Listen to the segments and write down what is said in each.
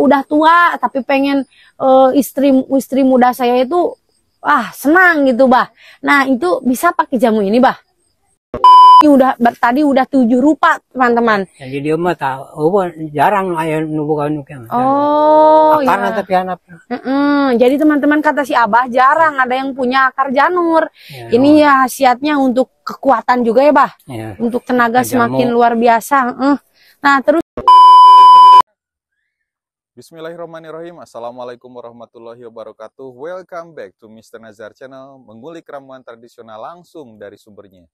udah tua tapi pengen uh, istri istri muda saya itu ah senang gitu bah nah itu bisa pakai jamu ini bah ini udah tadi udah tujuh rupa teman-teman jadi dia mah tahu oh, jarang ayam bukan nukem oh akar iya. tapi anak mm -mm. jadi teman-teman kata si abah jarang ada yang punya akar janur ya, ini ya khasiatnya untuk kekuatan juga ya bah ya. untuk tenaga Jamu. semakin luar biasa nah terus Bismillahirrahmanirrahim. Assalamualaikum warahmatullahi wabarakatuh. Welcome back to Mr. Nazar Channel, mengulik ramuan tradisional langsung dari sumbernya.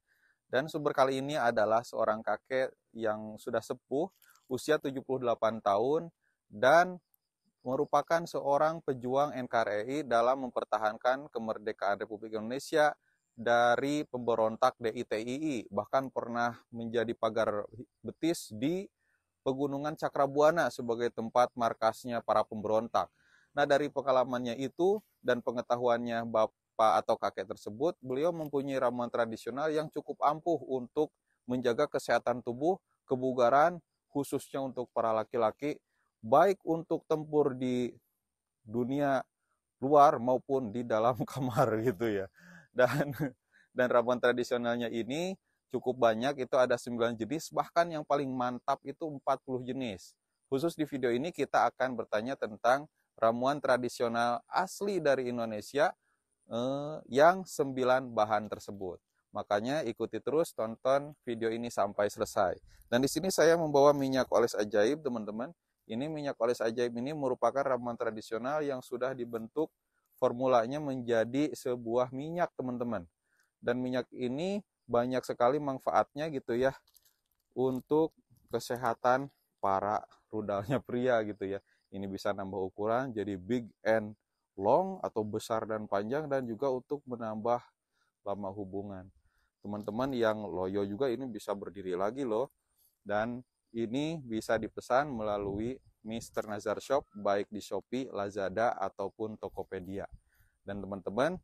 Dan sumber kali ini adalah seorang kakek yang sudah sepuh, usia 78 tahun, dan merupakan seorang pejuang NKRI e dalam mempertahankan kemerdekaan Republik Indonesia dari pemberontak DITII, bahkan pernah menjadi pagar betis di Pegunungan Cakrabuana sebagai tempat markasnya para pemberontak. Nah, dari pengalamannya itu dan pengetahuannya Bapak atau kakek tersebut, beliau mempunyai ramuan tradisional yang cukup ampuh untuk menjaga kesehatan tubuh, kebugaran, khususnya untuk para laki-laki, baik untuk tempur di dunia luar maupun di dalam kamar gitu ya. Dan dan ramuan tradisionalnya ini cukup banyak itu ada 9 jenis bahkan yang paling mantap itu 40 jenis. Khusus di video ini kita akan bertanya tentang ramuan tradisional asli dari Indonesia eh, yang 9 bahan tersebut. Makanya ikuti terus tonton video ini sampai selesai. Dan di sini saya membawa minyak oles ajaib, teman-teman. Ini minyak oles ajaib ini merupakan ramuan tradisional yang sudah dibentuk formulanya menjadi sebuah minyak, teman-teman. Dan minyak ini banyak sekali manfaatnya gitu ya untuk kesehatan para rudalnya pria gitu ya. Ini bisa nambah ukuran jadi big and long atau besar dan panjang dan juga untuk menambah lama hubungan. Teman-teman yang loyo juga ini bisa berdiri lagi loh. Dan ini bisa dipesan melalui Mr. Nazar Shop baik di Shopee, Lazada ataupun Tokopedia. Dan teman-teman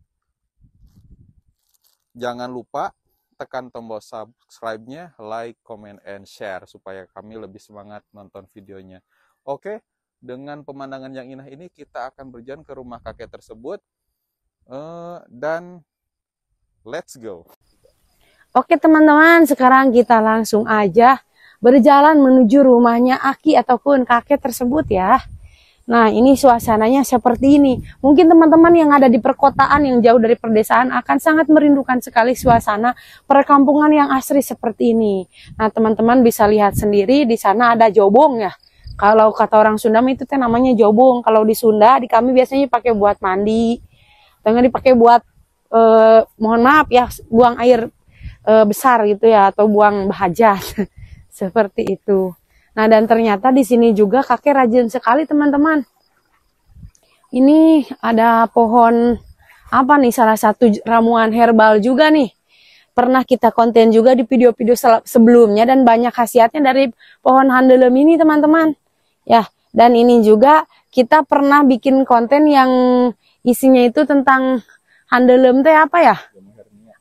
jangan lupa tekan tombol subscribe-nya, like, comment, and share supaya kami lebih semangat nonton videonya. Oke, dengan pemandangan yang indah ini kita akan berjalan ke rumah kakek tersebut uh, dan let's go. Oke teman-teman, sekarang kita langsung aja berjalan menuju rumahnya Aki ataupun kakek tersebut ya. Nah, ini suasananya seperti ini. Mungkin teman-teman yang ada di perkotaan yang jauh dari perdesaan akan sangat merindukan sekali suasana perkampungan yang asri seperti ini. Nah, teman-teman bisa lihat sendiri di sana ada jobong ya. Kalau kata orang Sunda itu teh namanya jobong. Kalau di Sunda di kami biasanya pakai buat mandi. Tengah dipakai buat eh, mohon maaf ya buang air eh, besar gitu ya atau buang bahajat. seperti itu. Nah, dan ternyata di sini juga kakek rajin sekali, teman-teman. Ini ada pohon apa nih salah satu ramuan herbal juga nih. Pernah kita konten juga di video-video sebelumnya dan banyak khasiatnya dari pohon handelem ini, teman-teman. Ya, dan ini juga kita pernah bikin konten yang isinya itu tentang handelem teh apa ya?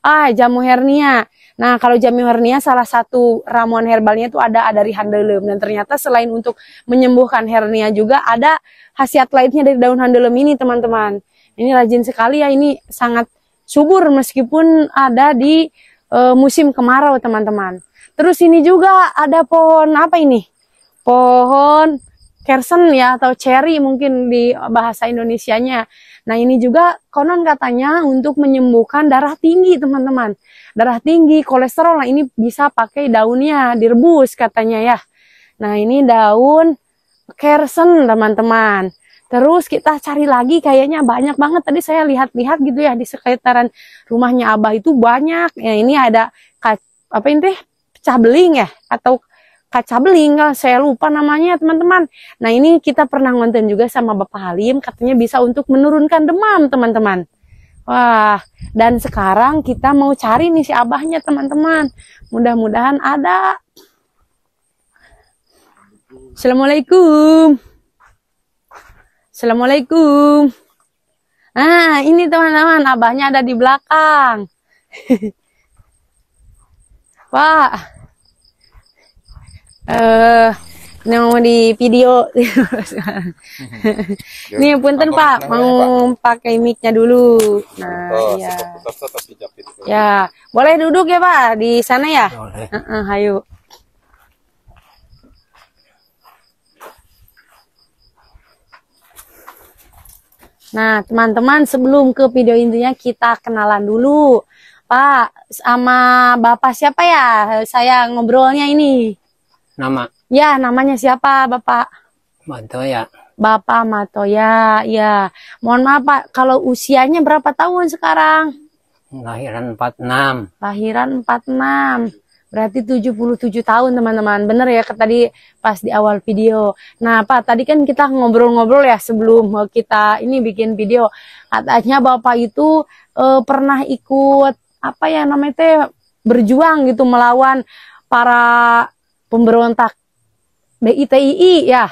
ah jamu hernia. Nah, kalau jamu hernia salah satu ramuan herbalnya itu ada dari handelum dan ternyata selain untuk menyembuhkan hernia juga ada khasiat lainnya dari daun handelum ini, teman-teman. Ini rajin sekali ya, ini sangat subur meskipun ada di e, musim kemarau, teman-teman. Terus ini juga ada pohon apa ini? Pohon kersen ya atau cherry mungkin di bahasa Indonesianya. Nah ini juga konon katanya untuk menyembuhkan darah tinggi teman-teman. Darah tinggi, kolesterol, lah ini bisa pakai daunnya, direbus katanya ya. Nah ini daun kersen teman-teman. Terus kita cari lagi kayaknya banyak banget tadi saya lihat-lihat gitu ya di sekitaran rumahnya Abah itu banyak. Ya ini ada apa ini Pecah beling ya atau kaca beling eh, saya lupa namanya teman-teman nah ini kita pernah ngonten juga sama Bapak Halim katanya bisa untuk menurunkan demam teman-teman wah dan sekarang kita mau cari nih si abahnya teman-teman mudah-mudahan ada Assalamualaikum Assalamualaikum Nah, ini teman-teman, abahnya ada di belakang. Wah, eh yang mau di video Ini punten pak mau pakai micnya dulu nah oh, iya. ya boleh duduk ya pak di sana ya boleh. Uh Nah, teman-teman, sebelum ke video intinya kita kenalan dulu. Pak, sama Bapak siapa ya? Saya ngobrolnya ini. Nama? Ya, namanya siapa, Bapak? Matoya. Ya. Bapak Matoya, ya. Mohon maaf, Pak, kalau usianya berapa tahun sekarang? Lahiran 46. Lahiran 46. Berarti 77 tahun teman-teman. Bener ya tadi pas di awal video. Nah Pak, tadi kan kita ngobrol-ngobrol ya sebelum kita ini bikin video. Katanya Bapak itu e, pernah ikut apa ya namanya berjuang gitu melawan para pemberontak BITII ya.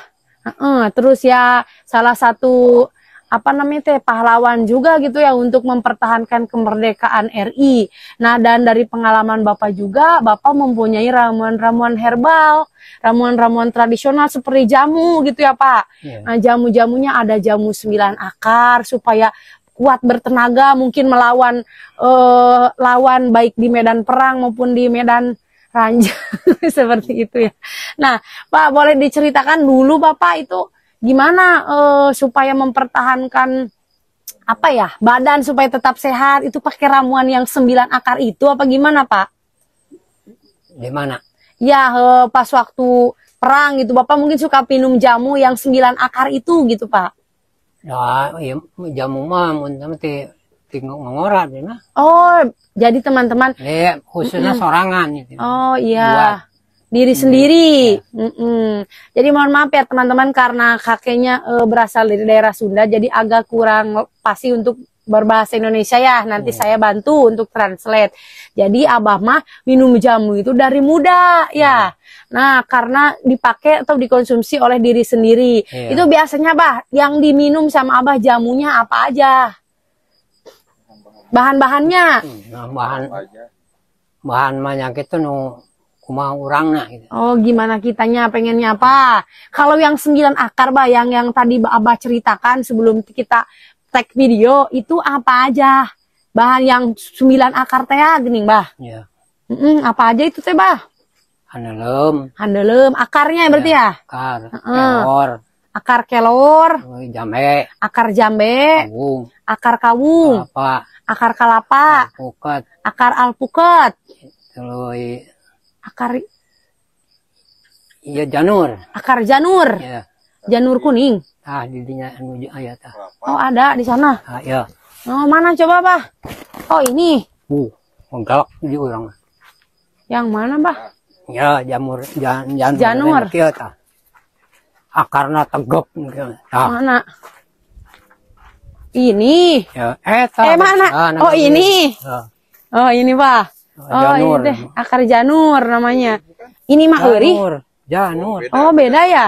Uh, terus ya salah satu apa namanya teh pahlawan juga gitu ya untuk mempertahankan kemerdekaan RI. Nah dan dari pengalaman bapak juga, bapak mempunyai ramuan-ramuan herbal, ramuan-ramuan tradisional seperti jamu gitu ya pak. Yeah. Nah jamu-jamunya ada jamu sembilan akar supaya kuat bertenaga mungkin melawan uh, lawan baik di medan perang maupun di medan ranjang seperti itu ya. Nah, Pak boleh diceritakan dulu Bapak itu gimana uh, supaya mempertahankan apa ya badan supaya tetap sehat itu pakai ramuan yang sembilan akar itu apa gimana pak? Gimana? Ya uh, pas waktu perang gitu bapak mungkin suka minum jamu yang sembilan akar itu gitu pak? Ya, ya jamu mah nanti tinggal ngora deh nah. Oh, jadi teman-teman. Iya, -teman, khususnya mm sorangan gitu. Oh iya. Buat diri mm, sendiri. Ya. Mm -mm. Jadi mohon maaf ya teman-teman karena kakeknya e, berasal dari daerah Sunda, jadi agak kurang pasti untuk berbahasa Indonesia ya. Nanti iya. saya bantu untuk translate. Jadi abah mah minum jamu itu dari muda ya. Iya. Nah karena dipakai atau dikonsumsi oleh diri sendiri. Iya. Itu biasanya bah yang diminum sama abah jamunya apa aja? bahan-bahannya hmm, bahan bahan banyak itu nu cuma orangnya gitu. oh gimana kitanya pengennya apa kalau yang sembilan akar bayang yang tadi abah ceritakan sebelum kita take video itu apa aja bahan yang sembilan akar teh gini bah ya. Mm -mm, apa aja itu teh bah handelem handelem akarnya ya, berarti ya, ya akar mm -mm. kelor akar kelor, jambe, akar jambe, kawung. akar kawung, apa akar kelapa, alpukat akar alpukat terus akar iya janur akar janur ya. janur kuning ah didinya anu ayat ah. Iya, oh ada di sana ah, ya oh mana coba pak oh ini uh menggalak di orang yang mana pak ya jamur jan, janur janur, akarnya Kia, akarna tegap mana ini. Ya, eta. Eh, eh mana? Nah, oh ini. nah. Oh ini pak. Oh, oh janur. ini deh akar janur namanya. Ini mah eri. Janur. Oh beda ya.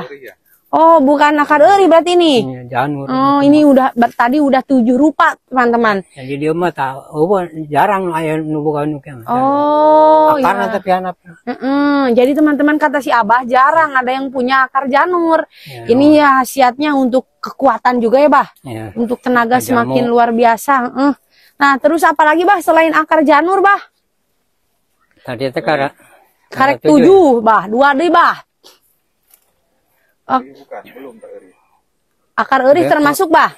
Oh bukan akar eri berarti ini. janur. Oh ini udah tadi udah tujuh rupa teman-teman. Jadi dia mah tahu jarang ayah bukan nuknya. Oh akar iya. tapi anak. Jadi teman-teman kata si abah jarang ada yang punya akar janur. Ya, ini ya khasiatnya untuk kekuatan juga ya bah ya, untuk tenaga semakin luar biasa uh. nah terus apa lagi bah selain akar janur bah tadi itu karet karek ya? tujuh bah dua deh bah oh. akar erih iya. termasuk bah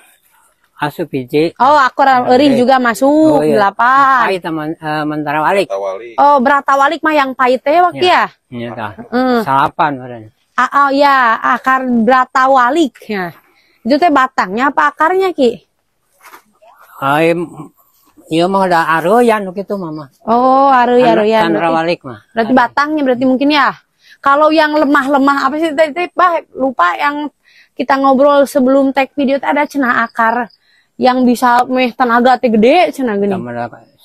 asup biji oh akar iya. erih juga masuk oh, iya. delapan pahit teman uh, eh, mentara walik oh berata walik mah yang pahit ya waktu iya. ya, ya. ya salapan ah, oh ya akar berata walik ya itu teh batangnya apa akarnya, Ki? Hai, Iya mah ada aruyan gitu mama. Oh aruyan aruyan. Kan, kan rawalik mah. Berarti batangnya berarti mungkin ya. Kalau yang lemah-lemah apa sih tadi tadi bah lupa yang kita ngobrol sebelum take video ada cenah akar yang bisa meh tenaga teh gede cenah gini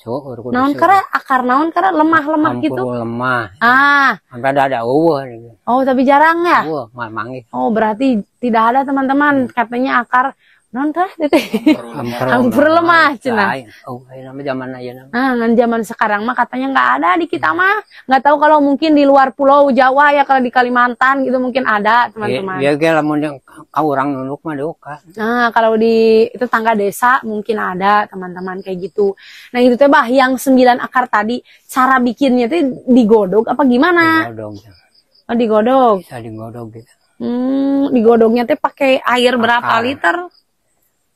so naon so. akar naon karena lemah lemah Ampun gitu lemah ah sampai ada ada uwuh oh tapi jarang ya uwuh manggih oh berarti tidak ada teman-teman hmm. katanya akar nontah itu hampir lemah cina oh nama zaman aja nama ah zaman sekarang mah katanya nggak ada di kita mah nggak tahu kalau mungkin di luar pulau Jawa ya kalau di Kalimantan gitu mungkin ada teman-teman ya iya, kayak lamun yang kau orang nunuk mah doka nah kalau di itu tangga desa mungkin ada teman-teman kayak gitu nah itu teh bah yang sembilan akar tadi cara bikinnya tuh digodok apa gimana digodok ya. oh digodok bisa digodok gitu Hmm, digodoknya teh pakai air berapa akar. liter?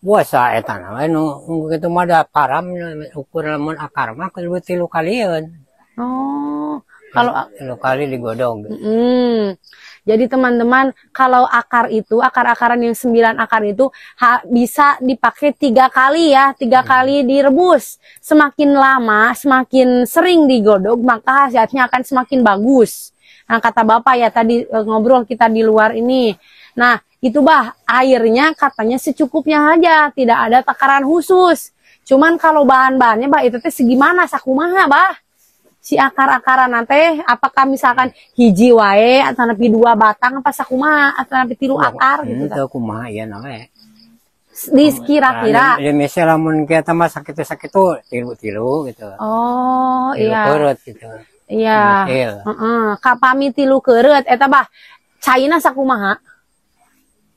puasa etan anu, gitu ada param ukuran lamun akar mah kudu tilu kalian oh anu, kalau tilu kali digodog mm. Jadi teman-teman kalau akar itu akar-akaran yang 9 akar itu ha, bisa dipakai tiga kali ya, tiga hmm. kali direbus. Semakin lama, semakin sering digodok maka hasilnya akan semakin bagus. Nah, kata Bapak ya tadi eh, ngobrol kita di luar ini. Nah, itu bah airnya katanya secukupnya aja, tidak ada takaran khusus. Cuman kalau bahan-bahannya bah itu teh segimana sakumaha bah? si akar-akaran nanti apakah misalkan hiji wae atau nabi dua batang apa sakuma atau nabi tiru iya, akar iya, gitu kan? kuma ya nawe. Eh. Di kira-kira. Ah, ya misalnya iya, lamun kita mah sakit sakit tuh tiru tiru gitu. Oh tilu iya. kerut gitu. Iya. uh -uh. kapami tiru kerut eta bah China ha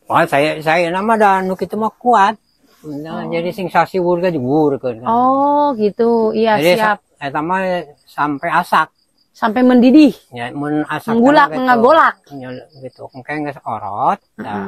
Wah, oh, saya saya nama dan nuk itu mah kuat. Nah, oh. jadi sensasi wurga diwurkeun. Kan. Oh, gitu. Iya, siap eta eh, mah sampai asak sampai mendidih ya mun asak menggulak gitu. mengagolak gitu kengkeng nggak orot uh ya.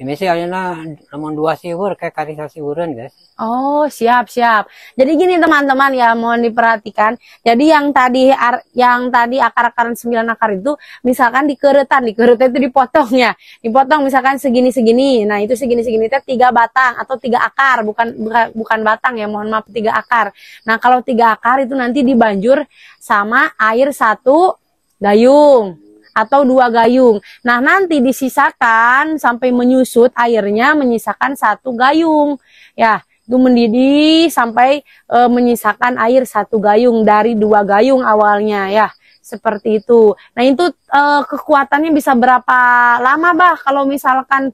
Ini sih alina namun dua siwur kayak karisa siwuran guys. Oh siap siap. Jadi gini teman-teman ya mohon diperhatikan. Jadi yang tadi yang tadi akar akar sembilan akar itu misalkan dikeretan, dikeretan itu dipotong ya, dipotong misalkan segini-segini. Nah itu segini-segini itu tiga batang atau tiga akar bukan bukan batang ya mohon maaf tiga akar. Nah kalau tiga akar itu nanti dibanjur sama air satu dayung atau dua gayung. Nah, nanti disisakan sampai menyusut airnya menyisakan satu gayung. Ya, itu mendidih sampai e, menyisakan air satu gayung dari dua gayung awalnya ya. Seperti itu. Nah, itu e, kekuatannya bisa berapa lama, Bah? Kalau misalkan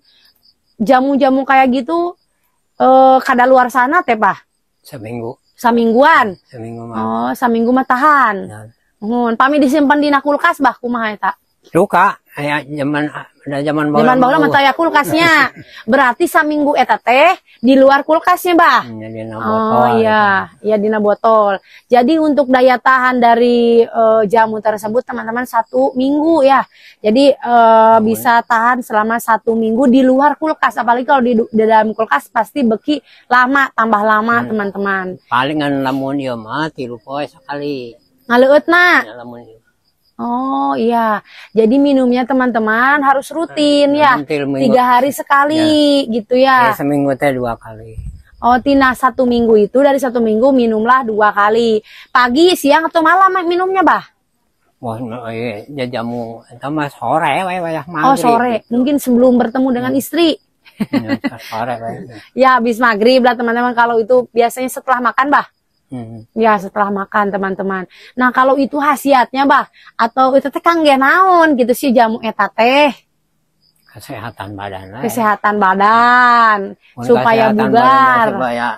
jamu-jamu kayak gitu e, kada luar sana teh, Bah? Seminggu. Samingguan. Seminggu mah. Oh, seminggu mah tahan. Ya. Mun, pami disimpan di kulkas bah kumaha eta? luka ya zaman ada zaman bawa zaman mata ya kulkasnya berarti saminggu eta teh di luar kulkasnya bah hmm, ya, dina oh, botol, oh iya ya dina botol jadi untuk daya tahan dari uh, jamu tersebut teman-teman satu minggu ya jadi uh, bisa tahan selama satu minggu di luar kulkas apalagi kalau di, di dalam kulkas pasti beki lama tambah lama hmm. teman-teman hmm. palingan lamun ya mati lupa sekali ngaleut na ya, Oh iya, jadi minumnya teman-teman harus rutin ya, tiga hari sekali ya. gitu ya. ya seminggu teh dua kali. Oh Tina satu minggu itu dari satu minggu minumlah dua kali, pagi, siang atau malam minumnya bah? Wah, ya jamu, mas sore, wah, wah, maghrib. Oh sore, gitu. mungkin sebelum bertemu dengan hmm. istri. ya, sore, ya habis maghrib lah teman-teman kalau itu biasanya setelah makan bah. Hmm. Ya setelah makan teman-teman. Nah kalau itu khasiatnya bah atau itu teh gak naon gitu sih jamu eta teh. Kesehatan badan. Lah, ya. kesehatan badan supaya kesehatan bugar. supaya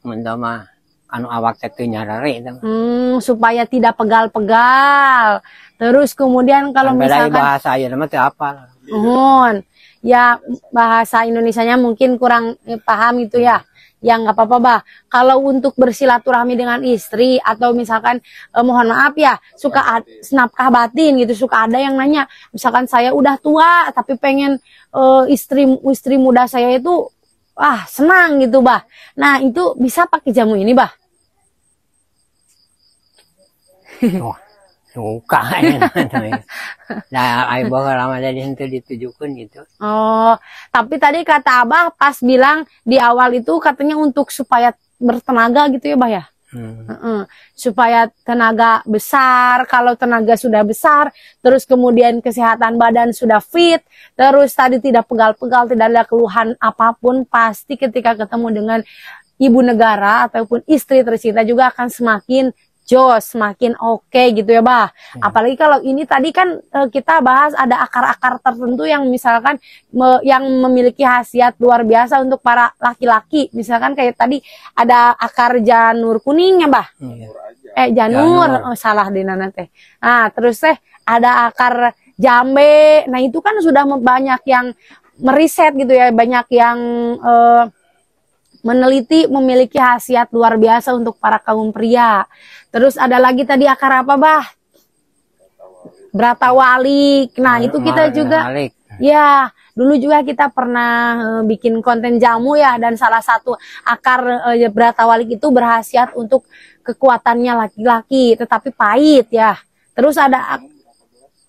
mendama anu awak teh nyarari hmm, supaya tidak pegal-pegal. Terus kemudian kalau kan Beda misalkan bahasa ya, nama apa? Mohon. Ya bahasa Indonesianya mungkin kurang eh, paham itu ya ya nggak apa-apa bah kalau untuk bersilaturahmi dengan istri atau misalkan eh, mohon maaf ya suka senapkah batin gitu suka ada yang nanya misalkan saya udah tua tapi pengen eh, istri istri muda saya itu ah senang gitu bah nah itu bisa pakai jamu ini bah oh suka ya, nah kan? ayah bawa jadi itu ditujukan gitu oh tapi tadi kata abah pas bilang di awal itu katanya untuk supaya bertenaga gitu ya bah ya Hmm. Uh -uh. supaya tenaga besar kalau tenaga sudah besar terus kemudian kesehatan badan sudah fit terus tadi tidak pegal-pegal tidak ada keluhan apapun pasti ketika ketemu dengan ibu negara ataupun istri tercinta juga akan semakin Joss semakin oke okay gitu ya, Bah. Hmm. Apalagi kalau ini tadi kan e, kita bahas ada akar-akar tertentu yang misalkan me, yang memiliki khasiat luar biasa untuk para laki-laki. Misalkan kayak tadi ada akar janur kuningnya Bah. Hmm. Eh, janur, janur. Oh, salah deh Nana teh. Nah, terus teh ada akar jambe. Nah, itu kan sudah banyak yang meriset gitu ya, banyak yang e, Meneliti memiliki khasiat luar biasa untuk para kaum pria. Terus ada lagi tadi akar apa, Bah? Bratawalik. Nah, itu kita juga ya, dulu juga kita pernah e, bikin konten jamu ya dan salah satu akar e, bratawalik itu berhasiat untuk kekuatannya laki-laki tetapi pahit ya. Terus ada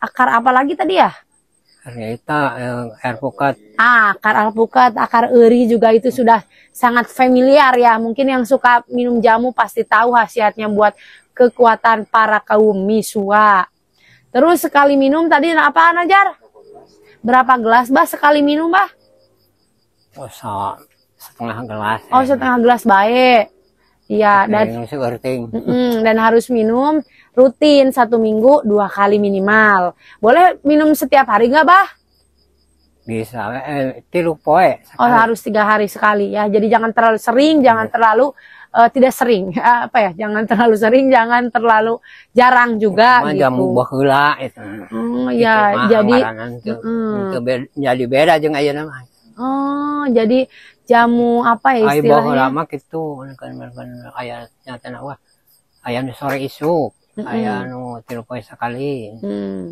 akar apa lagi tadi ya? Rita, eh, alpukat. Ah, akar alpukat, akar eri juga itu sudah sangat familiar ya. Mungkin yang suka minum jamu pasti tahu khasiatnya buat kekuatan para kaum misua. Terus sekali minum tadi apa Najar? Berapa gelas, Bah? Sekali minum, Bah? Oh, setengah gelas. Oh, ya. setengah gelas baik. Iya, dan mm, dan harus minum rutin satu minggu dua kali minimal. Boleh minum setiap hari nggak, bah? Bisa, eh, tilu poe. Eh, oh, sekali. Oh, harus tiga hari sekali ya. Jadi jangan terlalu sering, jangan iya. terlalu uh, tidak sering apa ya jangan terlalu sering jangan terlalu jarang juga Cuma gitu. jamu buah gula gitu. mm, itu hmm, ya jadi itu, jadi beda juga ya namanya oh jadi jamu apa ya istilahnya? Ay lama gitu kan nyata nak wah ayah sore isu anu, mm -hmm. ayah nu sekali. Hmm.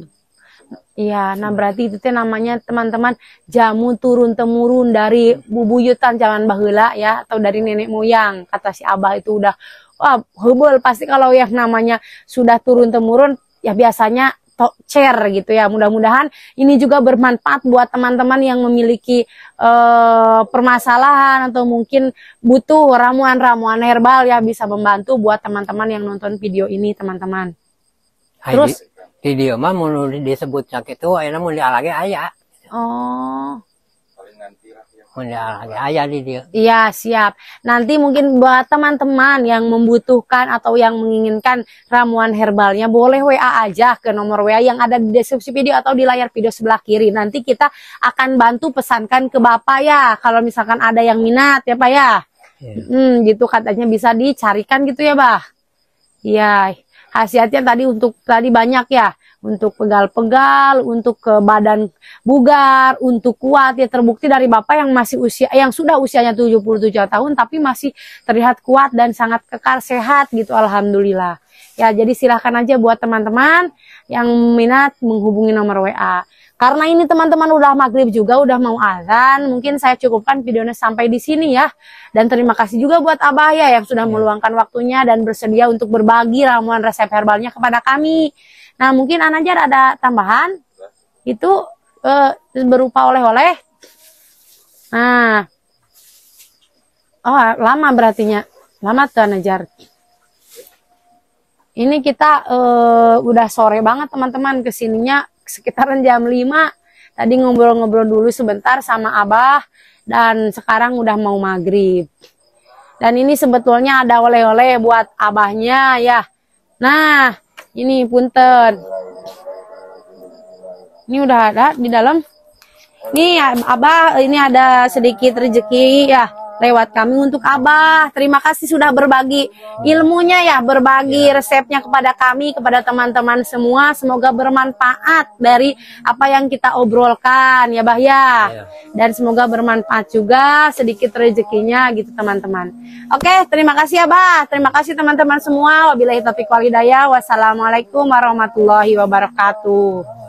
Iya, nah berarti itu teh namanya teman-teman jamu turun temurun dari bubuyutan jalan bahula ya atau dari nenek moyang kata si abah itu udah wah hebel pasti kalau yang namanya sudah turun temurun ya biasanya share gitu ya. Mudah-mudahan ini juga bermanfaat buat teman-teman yang memiliki uh, permasalahan atau mungkin butuh ramuan-ramuan herbal ya bisa membantu buat teman-teman yang nonton video ini teman-teman. Terus video mah mau disebut sakit itu, enak mau lagi ayah. Oh. Ya Iya siap. Nanti mungkin buat teman-teman yang membutuhkan atau yang menginginkan ramuan herbalnya boleh WA aja ke nomor WA yang ada di deskripsi video atau di layar video sebelah kiri. Nanti kita akan bantu pesankan ke bapak ya kalau misalkan ada yang minat ya pak ya. Yeah. Hmm gitu katanya bisa dicarikan gitu ya Pak Iya. Khasiatnya tadi untuk tadi banyak ya untuk pegal-pegal, untuk ke badan bugar, untuk kuat ya terbukti dari bapak yang masih usia yang sudah usianya 77 tahun tapi masih terlihat kuat dan sangat kekar sehat gitu alhamdulillah. Ya jadi silahkan aja buat teman-teman yang minat menghubungi nomor WA. Karena ini teman-teman udah maghrib juga, udah mau azan, mungkin saya cukupkan videonya sampai di sini ya. Dan terima kasih juga buat Abah ya yang sudah iya. meluangkan waktunya dan bersedia untuk berbagi ramuan resep herbalnya kepada kami. Nah, mungkin Anajar ada tambahan. Itu eh, berupa oleh-oleh. Nah. Oh, lama berartinya. Lama tuh Anajar. Ini kita eh, udah sore banget teman-teman kesininya sekitaran jam 5. Tadi ngobrol-ngobrol dulu sebentar sama Abah dan sekarang udah mau maghrib. Dan ini sebetulnya ada oleh-oleh buat abahnya ya. Nah, ini punten ini udah ada di dalam nih abah ini ada sedikit rezeki ya lewat kami untuk Abah. Terima kasih sudah berbagi ilmunya ya, berbagi iya. resepnya kepada kami, kepada teman-teman semua. Semoga bermanfaat dari apa yang kita obrolkan ya Bah ya. Iya. Dan semoga bermanfaat juga sedikit rezekinya gitu teman-teman. Oke, terima kasih ya Bah. Terima kasih teman-teman semua. Wabillahi taufiq wal hidayah. Wassalamualaikum warahmatullahi wabarakatuh.